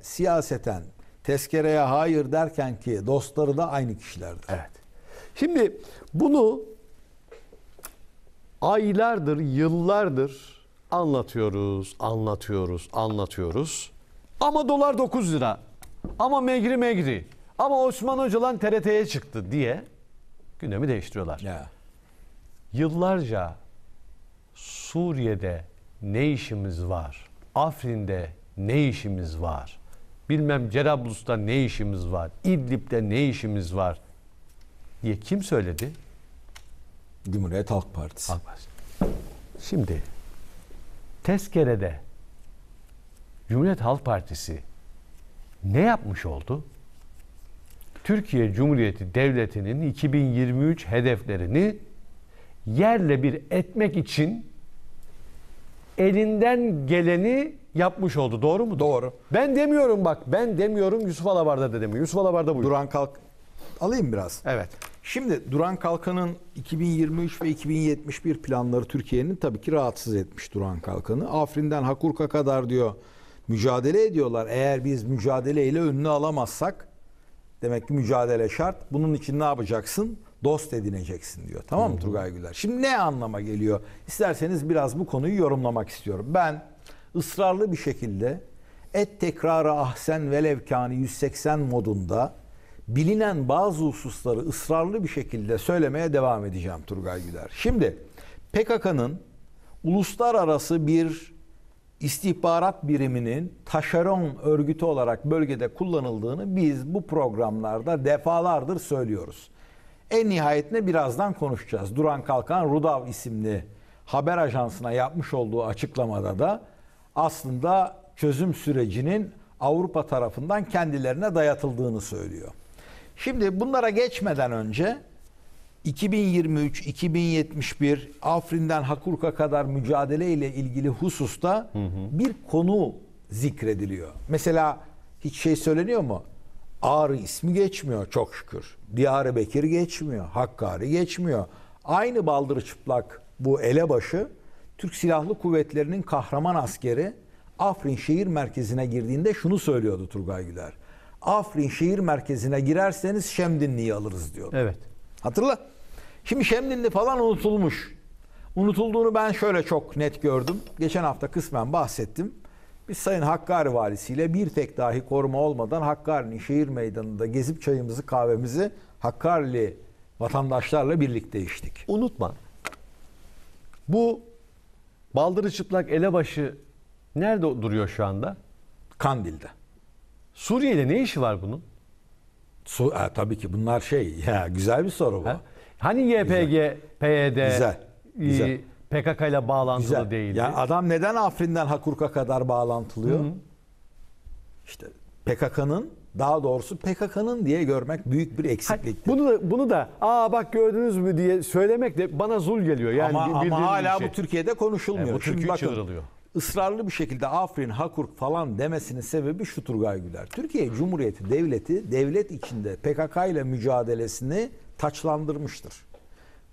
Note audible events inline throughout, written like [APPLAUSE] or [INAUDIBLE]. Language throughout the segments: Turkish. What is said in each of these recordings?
siyaseten tezkereye hayır derken ki dostları da aynı kişilerdir. Evet. Şimdi bunu aylardır, yıllardır anlatıyoruz, anlatıyoruz, anlatıyoruz. Ama dolar 9 lira. Ama megri megri. Ama Osman Hocalan TRT'ye çıktı diye gündemi değiştiriyorlar. Ya. Yıllarca Suriye'de ne işimiz var? Afrin'de ne işimiz var? Bilmem Cerablus'ta ne işimiz var? İdlib'de ne işimiz var? diye kim söyledi? Cumhuriyet Halk Partisi. Halk Partisi. Şimdi tezkerede Cumhuriyet Halk Partisi ne yapmış oldu? Türkiye Cumhuriyeti Devleti'nin 2023 hedeflerini yerle bir etmek için elinden geleni yapmış oldu. Doğru mu? Doğru. Ben demiyorum bak. Ben demiyorum Yusuf Alabarda da demiyor. Yusuf Alabarda buyur. Duran Kalk alayım biraz. Evet. Şimdi Duran Kalkan'ın 2023 ve 2071 planları Türkiye'nin tabii ki rahatsız etmiş Duran Kalkan'ı. Afrin'den Hakurka kadar diyor mücadele ediyorlar. Eğer biz mücadeleyle önünü alamazsak demek ki mücadele şart. Bunun için ne yapacaksın? Dost edineceksin diyor. Tamam mı Turgay Güler? Şimdi ne anlama geliyor? İsterseniz biraz bu konuyu yorumlamak istiyorum. Ben ısrarlı bir şekilde et tekrara ahsen velevkani 180 modunda bilinen bazı hususları ısrarlı bir şekilde söylemeye devam edeceğim Turgay Güler. Şimdi PKK'nın uluslararası bir istihbarat biriminin taşeron örgütü olarak bölgede kullanıldığını biz bu programlarda defalardır söylüyoruz. En nihayetinde birazdan konuşacağız. Duran Kalkan Rudav isimli haber ajansına yapmış olduğu açıklamada da aslında çözüm sürecinin Avrupa tarafından kendilerine dayatıldığını söylüyor. Şimdi bunlara geçmeden önce 2023, 2071 Afrin'den Hakurka kadar mücadele ile ilgili hususta hı hı. bir konu zikrediliyor. Mesela hiç şey söyleniyor mu? Ağrı ismi geçmiyor çok şükür. Diyarı Bekir geçmiyor, Hakkari geçmiyor. Aynı baldır çıplak bu elebaşı Türk Silahlı Kuvvetleri'nin kahraman askeri Afrin şehir merkezine girdiğinde şunu söylüyordu Turgay Güler. Afrin şehir merkezine girerseniz Şemdinli'yi alırız diyor. Evet. Hatırla. Şimdi Şemdinli falan unutulmuş. Unutulduğunu ben şöyle çok net gördüm. Geçen hafta kısmen bahsettim. Biz Sayın Hakkari valisiyle bir tek dahi koruma olmadan Hakkari'nin şehir meydanında gezip çayımızı kahvemizi Hakkari'li vatandaşlarla birlikte içtik. Unutma. Bu Baldırı çıplak elebaşı nerede duruyor şu anda? Kandil'de. Suriye'de ne işi var bunun? Su, e, tabii ki bunlar şey [LAUGHS] ya güzel bir soru bu. Ha? Hani YPG, güzel. PYD, güzel. Güzel. PKK ile bağlantılı güzel. değildi. Yani adam neden Afrin'den Hakurka kadar bağlantılıyor? Hı-hı. İşte PKK'nın daha doğrusu PKK'nın diye görmek büyük bir eksiklik. Bunu da bunu da aa bak gördünüz mü diye söylemek de bana zul geliyor. Yani ama, ama hala şey. bu Türkiye'de konuşulmuyor. Yani e, bu Türkiye bakın, çığırılıyor. ısrarlı bir şekilde Afrin, Hakurk falan demesinin sebebi şu Turgay Güler. Türkiye Cumhuriyeti Devleti devlet içinde PKK ile mücadelesini taçlandırmıştır.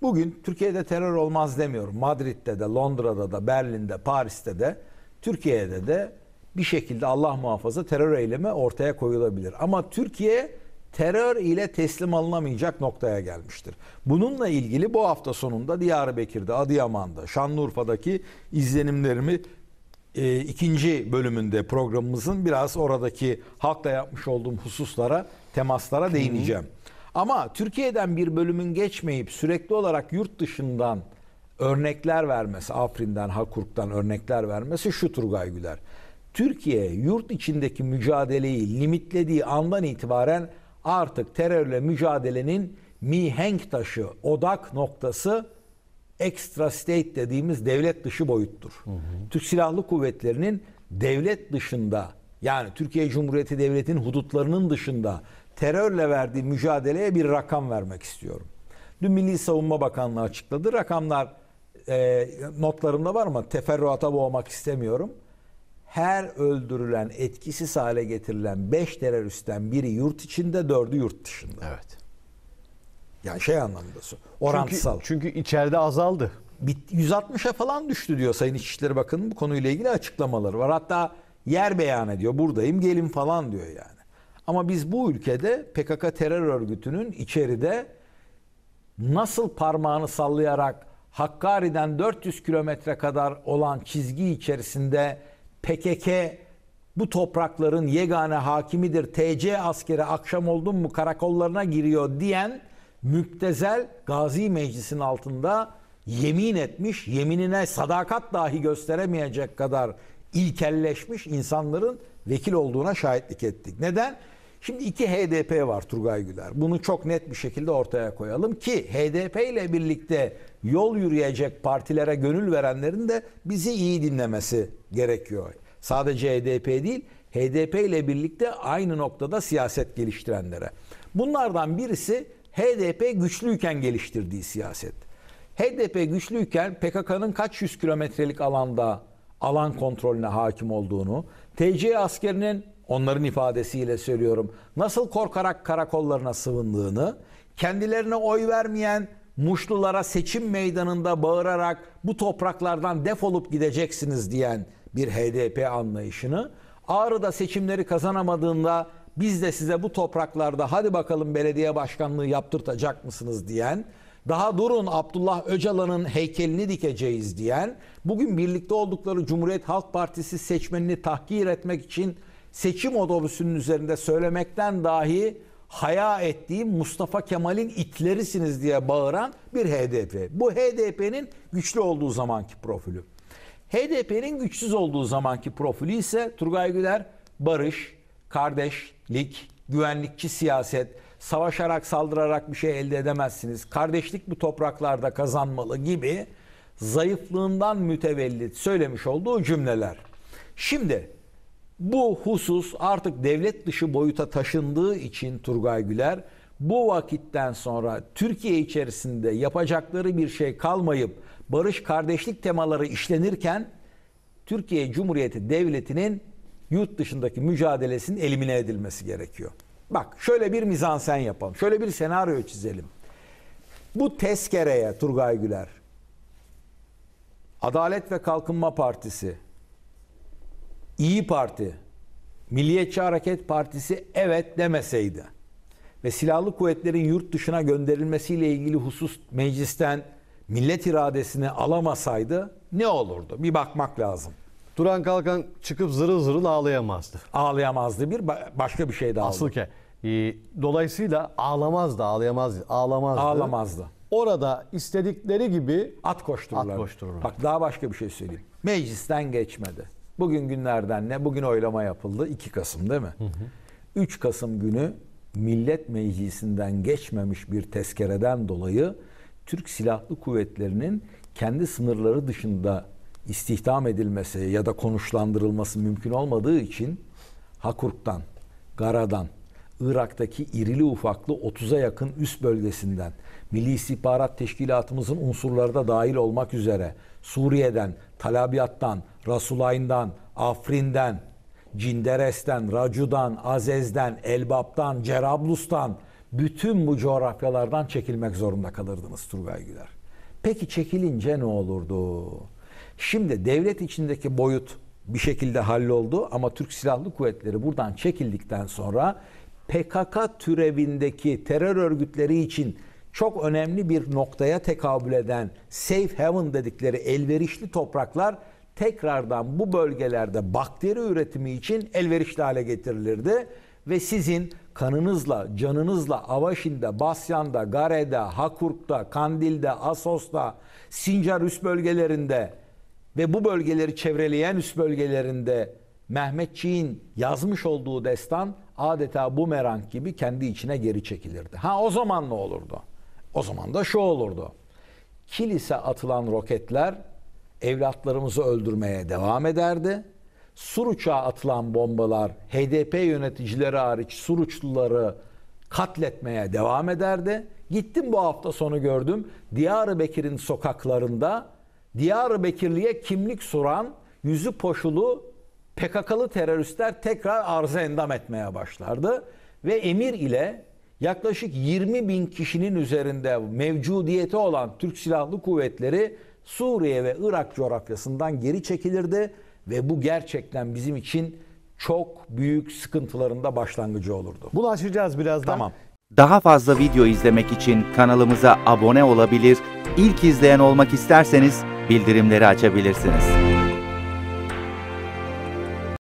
Bugün Türkiye'de terör olmaz demiyorum. Madrid'de de, Londra'da da, Berlin'de, Paris'te de, Türkiye'de de bir şekilde Allah muhafaza terör eylemi ortaya koyulabilir. Ama Türkiye terör ile teslim alınamayacak noktaya gelmiştir. Bununla ilgili bu hafta sonunda Diyarbakır'da, Adıyaman'da, Şanlıurfa'daki izlenimlerimi e, ikinci bölümünde programımızın biraz oradaki halkla yapmış olduğum hususlara, temaslara değineceğim. Hı hı. Ama Türkiye'den bir bölümün geçmeyip sürekli olarak yurt dışından örnekler vermesi, Afrin'den, Hakurk'tan örnekler vermesi şu Turgay Güler. Türkiye yurt içindeki mücadeleyi limitlediği andan itibaren artık terörle mücadelenin mihenk taşı, odak noktası extra state dediğimiz devlet dışı boyuttur. Hı hı. Türk Silahlı Kuvvetleri'nin devlet dışında yani Türkiye Cumhuriyeti Devleti'nin hudutlarının dışında terörle verdiği mücadeleye bir rakam vermek istiyorum. Dün Milli Savunma Bakanlığı açıkladı. Rakamlar e, notlarımda var ama teferruata boğmak istemiyorum her öldürülen, etkisiz hale getirilen 5 teröristten biri yurt içinde, dördü yurt dışında. Evet. Yani şey anlamında orantısal. Çünkü, çünkü içeride azaldı. 160'a falan düştü diyor Sayın İçişleri Bakanı'nın bu konuyla ilgili açıklamaları var. Hatta yer beyan ediyor. Buradayım gelin falan diyor yani. Ama biz bu ülkede PKK terör örgütünün içeride nasıl parmağını sallayarak Hakkari'den 400 kilometre kadar olan çizgi içerisinde PKK bu toprakların yegane hakimidir. TC askeri akşam oldun mu karakollarına giriyor diyen müptezel Gazi Meclis'in altında yemin etmiş, yeminine sadakat dahi gösteremeyecek kadar ilkelleşmiş insanların vekil olduğuna şahitlik ettik. Neden? Şimdi iki HDP var Turgay Güler. Bunu çok net bir şekilde ortaya koyalım ki HDP ile birlikte yol yürüyecek partilere gönül verenlerin de bizi iyi dinlemesi gerekiyor. Sadece HDP değil, HDP ile birlikte aynı noktada siyaset geliştirenlere. Bunlardan birisi HDP güçlüyken geliştirdiği siyaset. HDP güçlüyken PKK'nın kaç yüz kilometrelik alanda alan kontrolüne hakim olduğunu, TC askerinin onların ifadesiyle söylüyorum nasıl korkarak karakollarına sığındığını, kendilerine oy vermeyen Muşlulara seçim meydanında bağırarak bu topraklardan defolup gideceksiniz diyen bir HDP anlayışını, Ağrı'da seçimleri kazanamadığında biz de size bu topraklarda hadi bakalım belediye başkanlığı yaptırtacak mısınız diyen, daha durun Abdullah Öcalan'ın heykelini dikeceğiz diyen, bugün birlikte oldukları Cumhuriyet Halk Partisi seçmenini tahkir etmek için seçim otobüsünün üzerinde söylemekten dahi haya ettiğim Mustafa Kemal'in itlerisiniz diye bağıran bir HDP. Bu HDP'nin güçlü olduğu zamanki profilü. HDP'nin güçsüz olduğu zamanki profili ise Turgay Güler barış, kardeşlik, güvenlikçi siyaset, savaşarak saldırarak bir şey elde edemezsiniz. Kardeşlik bu topraklarda kazanmalı gibi zayıflığından mütevellit söylemiş olduğu cümleler. Şimdi bu husus artık devlet dışı boyuta taşındığı için Turgay Güler bu vakitten sonra Türkiye içerisinde yapacakları bir şey kalmayıp barış kardeşlik temaları işlenirken Türkiye Cumhuriyeti Devleti'nin yurt dışındaki mücadelesinin elimine edilmesi gerekiyor. Bak şöyle bir mizansen yapalım. Şöyle bir senaryo çizelim. Bu tezkereye Turgay Güler Adalet ve Kalkınma Partisi İyi Parti, Milliyetçi Hareket Partisi evet demeseydi ve silahlı kuvvetlerin yurt dışına gönderilmesiyle ilgili husus meclisten millet iradesini alamasaydı ne olurdu? Bir bakmak lazım. Turan Kalkan çıkıp zırıl zırıl ağlayamazdı. Ağlayamazdı bir başka bir şey daha. Asıl ki e, dolayısıyla ağlamazdı, ağlayamazdı, ağlamazdı. Ağlamazdı. Orada istedikleri gibi at koştururlar. At koştururlar. Bak daha başka bir şey söyleyeyim. Meclisten geçmedi. Bugün günlerden ne? Bugün oylama yapıldı. 2 Kasım değil mi? Hı hı. 3 Kasım günü Millet Meclisi'nden geçmemiş bir tezkereden dolayı Türk Silahlı Kuvvetleri'nin kendi sınırları dışında istihdam edilmesi ya da konuşlandırılması mümkün olmadığı için Hakurk'tan, Gara'dan, Irak'taki irili ufaklı 30'a yakın üst bölgesinden, Milli İstihbarat Teşkilatımızın unsurları da dahil olmak üzere Suriye'den, Talabiyat'tan, Rasulayn'dan, Afrin'den, Cinderes'ten, Racu'dan, Azez'den, Elbap'tan, Cerablus'tan bütün bu coğrafyalardan çekilmek zorunda kalırdınız Turgay Güler. Peki çekilince ne olurdu? Şimdi devlet içindeki boyut bir şekilde halloldu ama Türk Silahlı Kuvvetleri buradan çekildikten sonra PKK türevindeki terör örgütleri için çok önemli bir noktaya tekabül eden safe haven dedikleri elverişli topraklar tekrardan bu bölgelerde bakteri üretimi için elverişli hale getirilirdi ve sizin kanınızla, canınızla Avaşin'de, Basyan'da, Gare'de, Hakurt'ta, Kandil'de, Asos'ta, Sincar üst bölgelerinde ve bu bölgeleri çevreleyen üst bölgelerinde Mehmetçiğin yazmış olduğu destan adeta bu merank gibi kendi içine geri çekilirdi. Ha o zaman ne olurdu? O zaman da şu olurdu. Kilise atılan roketler evlatlarımızı öldürmeye devam ederdi. Suruç'a atılan bombalar HDP yöneticileri hariç Suruçluları katletmeye devam ederdi. Gittim bu hafta sonu gördüm. Diyarbakır'ın sokaklarında Diyarbakırlı'ya kimlik soran yüzü poşulu PKK'lı teröristler tekrar arıza endam etmeye başlardı. Ve emir ile yaklaşık 20 bin kişinin üzerinde mevcudiyeti olan Türk Silahlı Kuvvetleri Suriye ve Irak coğrafyasından geri çekilirdi. Ve bu gerçekten bizim için çok büyük sıkıntılarında başlangıcı olurdu. Bulaşacağız birazdan. Tamam. Daha fazla video izlemek için kanalımıza abone olabilir, ilk izleyen olmak isterseniz bildirimleri açabilirsiniz.